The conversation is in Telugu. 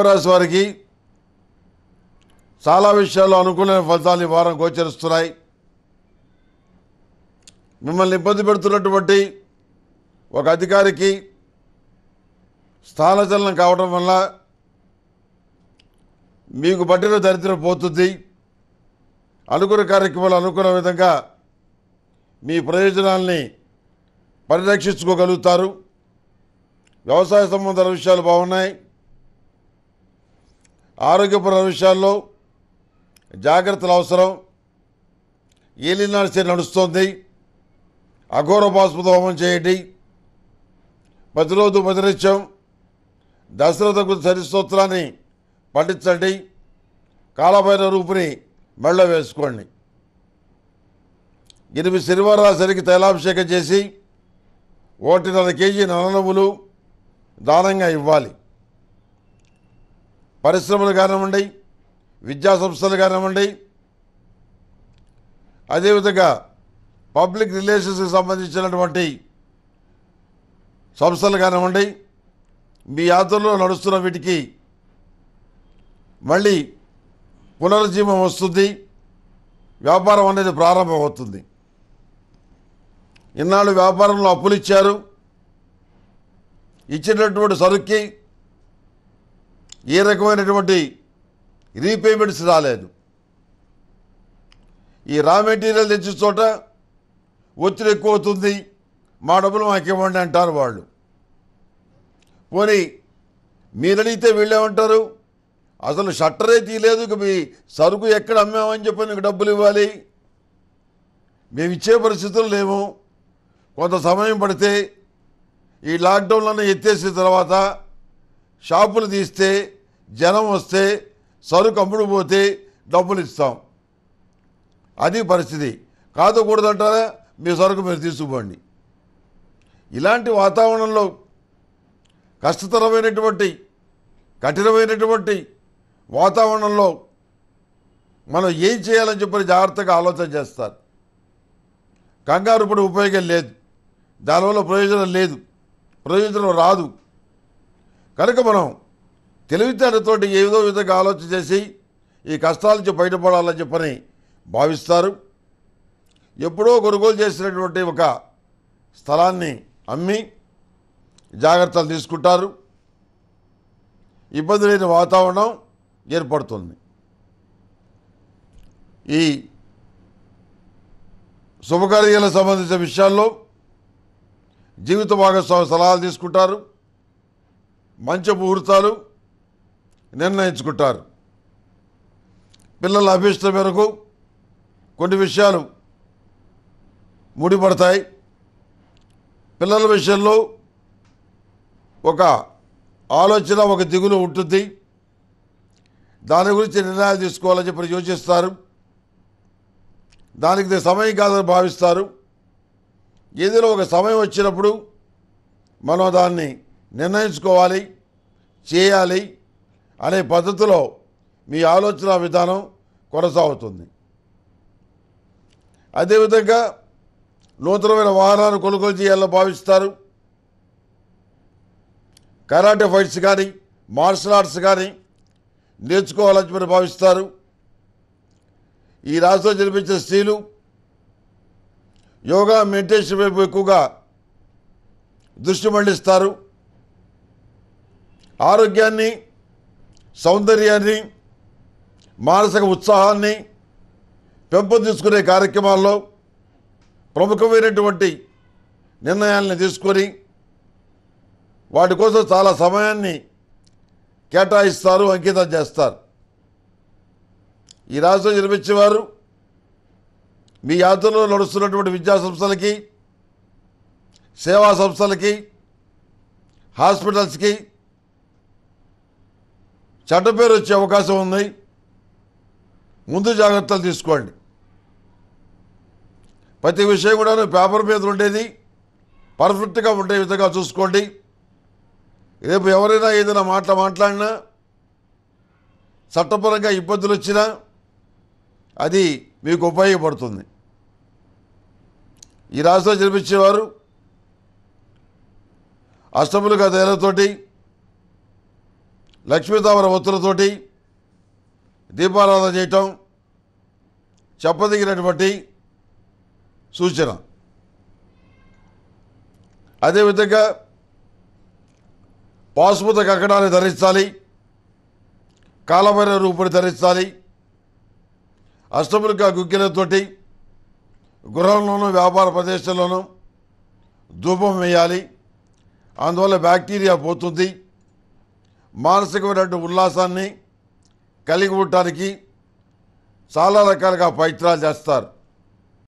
కుంభరాశి వారికి చాలా విషయాల్లో అనుకూలమైన ఫలితాలు ఈ వారం గోచరిస్తున్నాయి మిమ్మల్ని ఇబ్బంది పెడుతున్నటువంటి ఒక అధికారికి స్థానచలనం కావడం వల్ల మీకు పట్టిన దరిద్రం పోతుంది అనుకున్న కార్యక్రమాలు అనుకున్న విధంగా మీ ప్రయోజనాల్ని పరిరక్షించుకోగలుగుతారు వ్యవసాయ సంబంధాల విషయాలు బాగున్నాయి ఆరోగ్యపర విషయాల్లో జాగ్రత్తలు అవసరం ఏలినాడు నడుస్తుంది అఘోర బాస్పద హోమం చేయండి ప్రతిరోజు ప్రతినిత్యం దశరథకు సరిస్తోత్రాన్ని పఠించండి కాలభైన రూపుని మెళ్ళ వేసుకోండి ఎనిమిది శనివారాసరికి తైలాభిషేకం చేసి ఒకటిన్నర కేజీ నలనవ్వులు దానంగా ఇవ్వాలి పరిశ్రమలు కానివ్వండి విద్యా సంస్థలు కానివ్వండి అదేవిధంగా పబ్లిక్ రిలేషన్స్కి సంబంధించినటువంటి సంస్థలు కానివ్వండి మీ యాత్రలో నడుస్తున్న వీటికి మళ్ళీ పునరుజ్జీవం వస్తుంది వ్యాపారం అనేది ప్రారంభమవుతుంది ఇన్నాళ్ళు వ్యాపారంలో అప్పులు ఇచ్చారు ఇచ్చినటువంటి సరుక్కి ఏ రకమైనటువంటి రీపేమెంట్స్ రాలేదు ఈ రా మెటీరియల్ తెచ్చిన చోట ఒత్తిడి ఎక్కువ అవుతుంది మా డబ్బులు మాకు ఇవ్వండి అంటారు వాళ్ళు పోనీ మీరు అడిగితే వీళ్ళేమంటారు అసలు షట్టరే తీయలేదు ఇక మీ సరుకు ఎక్కడ అమ్మామని చెప్పి నీకు డబ్బులు ఇవ్వాలి మేము ఇచ్చే పరిస్థితులు లేవు కొంత సమయం పడితే ఈ లాక్డౌన్లను ఎత్తేసిన తర్వాత షాపులు తీస్తే జనం వస్తే సరుకు అమ్ముడు పోతే డబ్బులు ఇస్తాం అది పరిస్థితి కాదకూడదంటారా మీ సరుకు మీరు తీసుకుపోండి ఇలాంటి వాతావరణంలో కష్టతరమైనటువంటి కఠినమైనటువంటి వాతావరణంలో మనం ఏం చేయాలని చెప్పని జాగ్రత్తగా ఆలోచన చేస్తారు కంగారు ఇప్పుడు ఉపయోగం లేదు దానివల్ల ప్రయోజనం లేదు ప్రయోజనం రాదు కనుక మనం తెలివితేటతో ఏదో విధంగా ఆలోచన చేసి ఈ కష్టాల నుంచి బయటపడాలని చెప్పని భావిస్తారు ఎప్పుడో కొనుగోలు చేసినటువంటి ఒక స్థలాన్ని అమ్మి జాగ్రత్తలు తీసుకుంటారు ఇబ్బంది లేని వాతావరణం ఏర్పడుతుంది ఈ శుభకార్యాలకు సంబంధించిన విషయాల్లో జీవిత భాగస్వామి సలహాలు తీసుకుంటారు మంచి ముహూర్తాలు నిర్ణయించుకుంటారు పిల్లల అభిష్ట మేరకు కొన్ని విషయాలు ముడిపడతాయి పిల్లల విషయంలో ఒక ఆలోచన ఒక దిగులు ఉంటుంది దాని గురించి నిర్ణయాలు తీసుకోవాలని చెప్పి యోచిస్తారు దానికి సమయం కాదని భావిస్తారు ఏదైనా ఒక సమయం వచ్చినప్పుడు మనం దాన్ని నిర్ణయించుకోవాలి చేయాలి అనే పద్ధతిలో మీ ఆలోచన విధానం కొనసాగుతుంది అదేవిధంగా నూతనమైన వాహనాలు కొనుగోలు చేయాలని భావిస్తారు కరాటే ఫైట్స్ కానీ మార్షల్ ఆర్ట్స్ కానీ నేర్చుకోవాలని మీరు భావిస్తారు ఈ రాష్ట్రంలో జన్మించిన స్త్రీలు యోగా మెడిటేషన్ వైపు ఎక్కువగా దృష్టి మళ్ళిస్తారు ఆరోగ్యాన్ని సౌందర్యాన్ని మానసిక ఉత్సాహాన్ని పెంపొందించుకునే కార్యక్రమాల్లో ప్రముఖమైనటువంటి నిర్ణయాలను తీసుకొని వాటి కోసం చాలా సమయాన్ని కేటాయిస్తారు అంకితం చేస్తారు ఈ రాష్ట్రం నిర్మించేవారు మీ యాత్రలో నడుస్తున్నటువంటి విద్యా సంస్థలకి సేవా సంస్థలకి హాస్పిటల్స్కి చెడ్డ పేరు వచ్చే అవకాశం ఉన్నాయి ముందు జాగ్రత్తలు తీసుకోండి ప్రతి విషయం కూడా పేపర్ మీద ఉండేది పర్ఫెక్ట్గా ఉండే విధంగా చూసుకోండి రేపు ఎవరైనా ఏదైనా మాటలు మాట్లాడినా చట్టపరంగా ఇబ్బందులు వచ్చినా అది మీకు ఉపయోగపడుతుంది ఈ రాష్ట్రం జరిపించేవారు అష్టములుగా ధైర్యంతోటి లక్ష్మీతామర ఒత్తులతోటి దీపారాధన చేయటం చెప్పదగినటువంటి సూచన అదేవిధంగా పాశుపత కక్కడాన్ని ధరించాలి కాలమైన రూపుని ధరించాలి అష్టములుగా గుగ్గిలతోటి గృహంలోనూ వ్యాపార ప్రదేశంలోనూ ధూపం వేయాలి అందువల్ల బ్యాక్టీరియా పోతుంది మానసికమైనటువంటి ఉల్లాసాన్ని కలిగి ఉండటానికి చాలా రకాలుగా పవిత్రాలు చేస్తారు